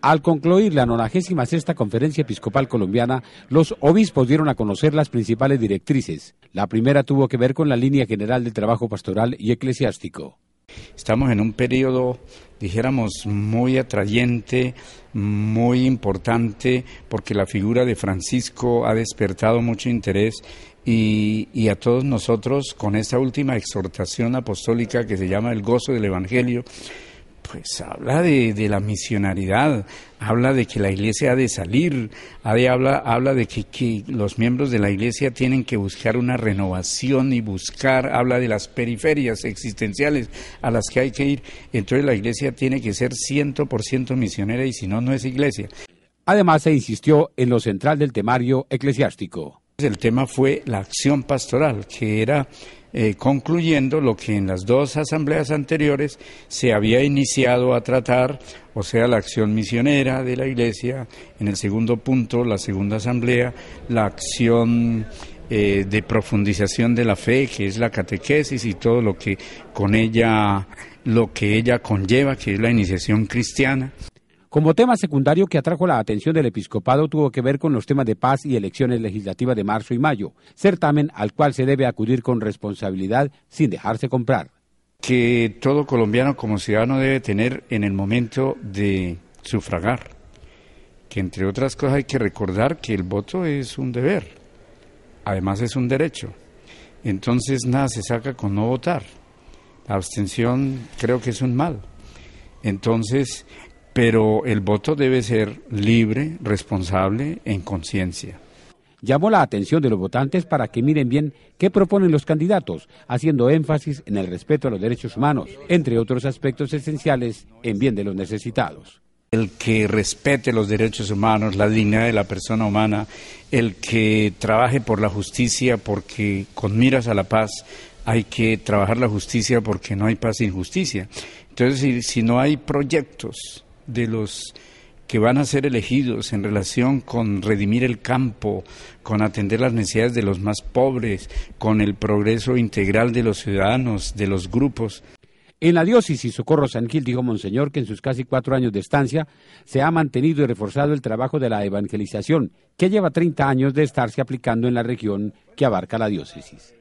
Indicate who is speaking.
Speaker 1: Al concluir la 96 Conferencia Episcopal Colombiana, los obispos dieron a conocer las principales directrices. La primera tuvo que ver con la línea general del trabajo pastoral y eclesiástico. Estamos en un periodo, dijéramos, muy
Speaker 2: atrayente, muy importante, porque la figura de Francisco ha despertado mucho interés y, y, a todos nosotros con esta última exhortación apostólica que se llama el gozo del Evangelio, pues habla de, la misionaridad, habla de que la iglesia ha de salir, ha de, habla, habla de que, que, los miembros de la iglesia tienen que buscar una renovación y buscar, habla de las periferias existenciales a las que hay que ir. Entonces la iglesia tiene que ser 100% misionera y si no, no es iglesia. Además se insistió en lo central del temario eclesiástico. El tema fue la acción pastoral, que era eh, concluyendo lo que en las dos asambleas anteriores se había iniciado a tratar, o sea, la acción misionera de la Iglesia, en el segundo punto, la segunda asamblea, la acción eh, de profundización de la fe, que es la catequesis y todo lo que con ella, lo que ella conlleva, que es la iniciación cristiana.
Speaker 1: Como tema secundario que atrajo la atención del episcopado tuvo que ver con los temas de paz y elecciones legislativas de marzo y mayo, certamen al cual se debe acudir con responsabilidad sin dejarse comprar.
Speaker 2: Que todo colombiano como ciudadano debe tener en el momento de sufragar, que entre otras cosas hay que recordar que el voto es un deber, además es un derecho. Entonces nada se saca con no votar. La abstención creo que es un mal. Entonces
Speaker 1: pero el voto debe ser libre, responsable, en conciencia. Llamó la atención de los votantes para que miren bien qué proponen los candidatos, haciendo énfasis en el respeto a los derechos humanos, entre otros aspectos esenciales en bien de los necesitados.
Speaker 2: El que respete los derechos humanos, la dignidad de la persona humana, el que trabaje por la justicia porque con miras a la paz hay que trabajar la justicia porque no hay paz sin justicia. Entonces, si, si no hay proyectos de los que van a ser elegidos en relación con redimir el campo, con atender las necesidades de los más pobres, con el progreso integral de los ciudadanos,
Speaker 1: de los grupos. En la diócesis Socorro San Gil dijo Monseñor que en sus casi cuatro años de estancia se ha mantenido y reforzado el trabajo de la evangelización, que lleva 30 años de estarse aplicando en la región que abarca la diócesis.